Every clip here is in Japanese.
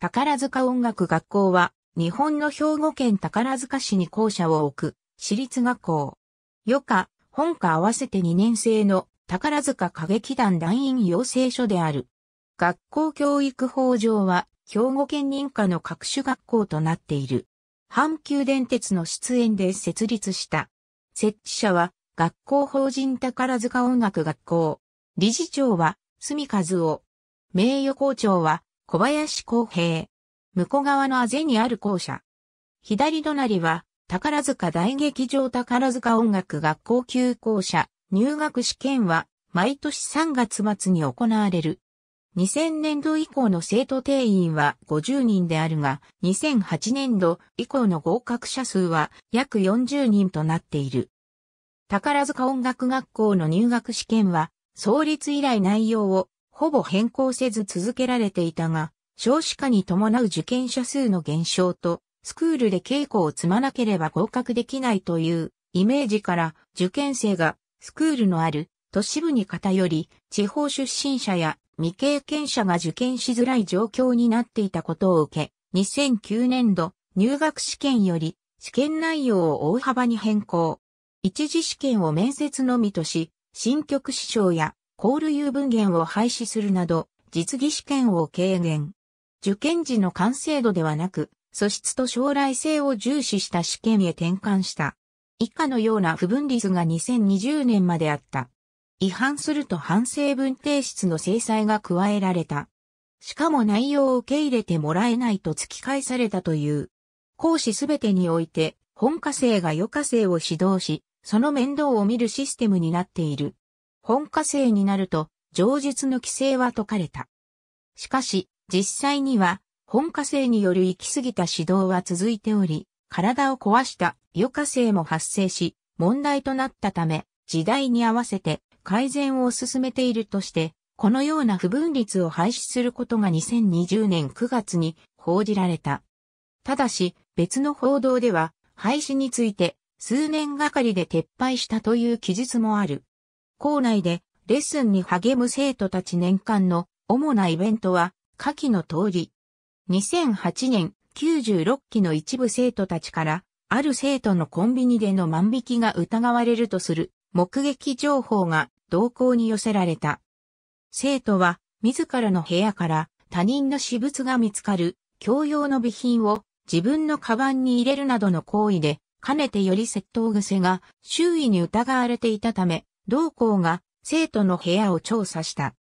宝塚音楽学校は、日本の兵庫県宝塚市に校舎を置く、私立学校。余科、本科合わせて2年生の宝塚歌劇団団員養成所である。学校教育法上は、兵庫県認可の各種学校となっている。阪急電鉄の出演で設立した。設置者は、学校法人宝塚音楽学校。理事長は、住和夫。名誉校長は、小林公平。向こう側のあぜにある校舎。左隣は、宝塚大劇場宝塚音楽学校級校舎、入学試験は、毎年3月末に行われる。2000年度以降の生徒定員は50人であるが、2008年度以降の合格者数は約40人となっている。宝塚音楽学校の入学試験は、創立以来内容をほぼ変更せず続けられていたが、少子化に伴う受験者数の減少と、スクールで稽古を積まなければ合格できないというイメージから受験生がスクールのある都市部に偏り、地方出身者や未経験者が受験しづらい状況になっていたことを受け、2009年度入学試験より試験内容を大幅に変更。一次試験を面接のみとし、新曲師匠や高類油文言を廃止するなど、実技試験を軽減。受験時の完成度ではなく、素質と将来性を重視した試験へ転換した。以下のような不分率が2020年まであった。違反すると反省文提出の制裁が加えられた。しかも内容を受け入れてもらえないと突き返されたという。講師すべてにおいて、本科生が余科生を指導し、その面倒を見るシステムになっている。本科生になると、上述の規制は解かれた。しかし、実際には、本科生による行き過ぎた指導は続いており、体を壊した余火生も発生し、問題となったため、時代に合わせて改善を進めているとして、このような不分率を廃止することが2020年9月に報じられた。ただし、別の報道では、廃止について、数年がかりで撤廃したという記述もある。校内でレッスンに励む生徒たち年間の主なイベントは、下記の通り。2008年96期の一部生徒たちから、ある生徒のコンビニでの万引きが疑われるとする目撃情報が同行に寄せられた。生徒は自らの部屋から他人の私物が見つかる共用の備品を自分のカバンに入れるなどの行為で、かねてより窃盗癖が周囲に疑われていたため、同校が生徒の部屋を調査した。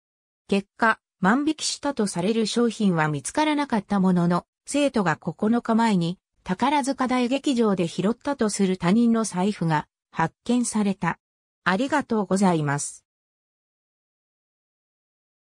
結果、万引きしたとされる商品は見つからなかったものの、生徒が9日前に宝塚大劇場で拾ったとする他人の財布が発見された。ありがとうございます。